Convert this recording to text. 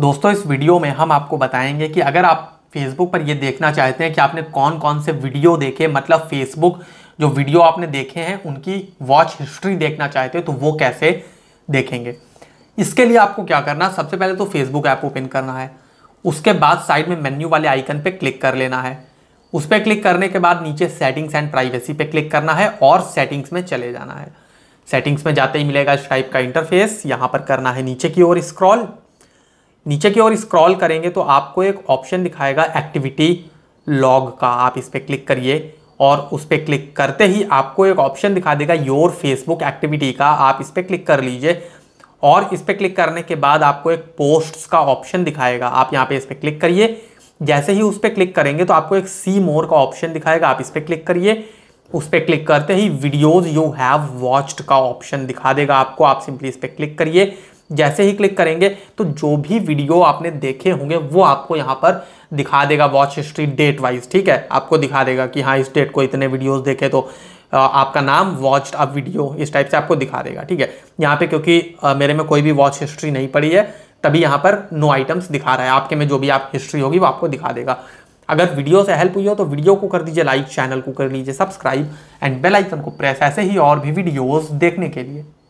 दोस्तों इस वीडियो में हम आपको बताएंगे कि अगर आप फेसबुक पर यह देखना चाहते हैं कि आपने कौन कौन से वीडियो देखे मतलब फेसबुक जो वीडियो आपने देखे हैं उनकी वॉच हिस्ट्री देखना चाहते हो तो वो कैसे देखेंगे इसके लिए आपको क्या करना सबसे पहले तो फेसबुक ऐप ओपन करना है उसके बाद साइड में मेन्यू वाले आइकन पर क्लिक कर लेना है उस पर क्लिक करने के बाद नीचे सेटिंग्स एंड प्राइवेसी पर क्लिक करना है और सेटिंग्स में चले जाना है सेटिंग्स में जाते ही मिलेगा इस टाइप का इंटरफेस यहाँ पर करना है नीचे की ओर स्क्रॉल नीचे की ओर स्क्रॉल करेंगे तो आपको एक ऑप्शन दिखाएगा एक्टिविटी लॉग का आप इस पर क्लिक करिए और उस पर क्लिक करते ही आपको एक ऑप्शन दिखा देगा योर फेसबुक एक्टिविटी का आप इस पर क्लिक कर लीजिए और इस पर क्लिक करने के बाद आपको एक पोस्ट्स का ऑप्शन दिखाएगा आप यहाँ पे इस पर क्लिक करिए जैसे ही उस पर क्लिक करेंगे तो आपको एक सी मोर का ऑप्शन दिखाएगा आप इस पर क्लिक करिए उस पर क्लिक करते ही वीडियोज़ यू हैव वॉच्ड का ऑप्शन दिखा देगा आपको आप सिंपली इस पर क्लिक करिए जैसे ही क्लिक करेंगे तो जो भी वीडियो आपने देखे होंगे वो आपको यहाँ पर दिखा देगा वॉच हिस्ट्री डेट वाइज ठीक है आपको दिखा देगा कि हाँ इस डेट को इतने वीडियोस देखे तो आपका नाम वॉच अब वीडियो इस टाइप से आपको दिखा देगा ठीक है यहाँ पे क्योंकि मेरे में कोई भी वॉच हिस्ट्री नहीं पड़ी है तभी यहाँ पर नो आइटम्स दिखा रहा है आपके में जो भी आप हिस्ट्री होगी वो आपको दिखा देगा अगर वीडियो से हेल्प हुई हो तो वीडियो को कर दीजिए लाइक चैनल को कर लीजिए सब्सक्राइब एंड बेलाइकन को प्रेस ऐसे ही और भी वीडियोज देखने के लिए